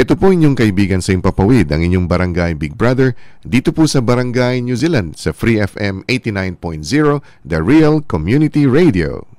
Ito po inyong kaibigan sa Impapawid, ang inyong barangay Big Brother, dito po sa Barangay New Zealand sa Free FM 89.0, The Real Community Radio.